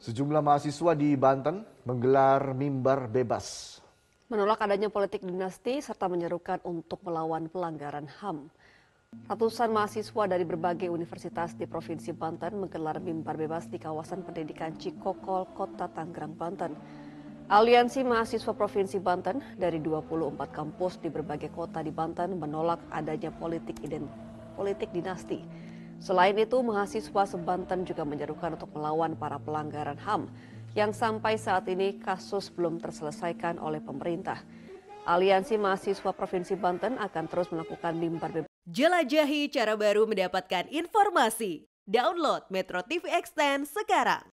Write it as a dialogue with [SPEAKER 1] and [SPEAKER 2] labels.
[SPEAKER 1] Sejumlah mahasiswa di Banten menggelar mimbar bebas.
[SPEAKER 2] Menolak adanya politik dinasti serta menyerukan untuk melawan pelanggaran HAM. Ratusan mahasiswa dari berbagai universitas di Provinsi Banten menggelar mimbar bebas di kawasan pendidikan Cikokol, Kota Tangerang, Banten. Aliansi Mahasiswa Provinsi Banten dari 24 kampus di berbagai kota di Banten menolak adanya politik, ident politik dinasti. Selain itu, mahasiswa sebanten juga menyerukan untuk melawan para pelanggaran HAM yang sampai saat ini kasus belum terselesaikan oleh pemerintah. Aliansi Mahasiswa Provinsi Banten akan terus melakukan mimbar Jelajahi cara baru mendapatkan informasi. Download Metro TV Extend sekarang.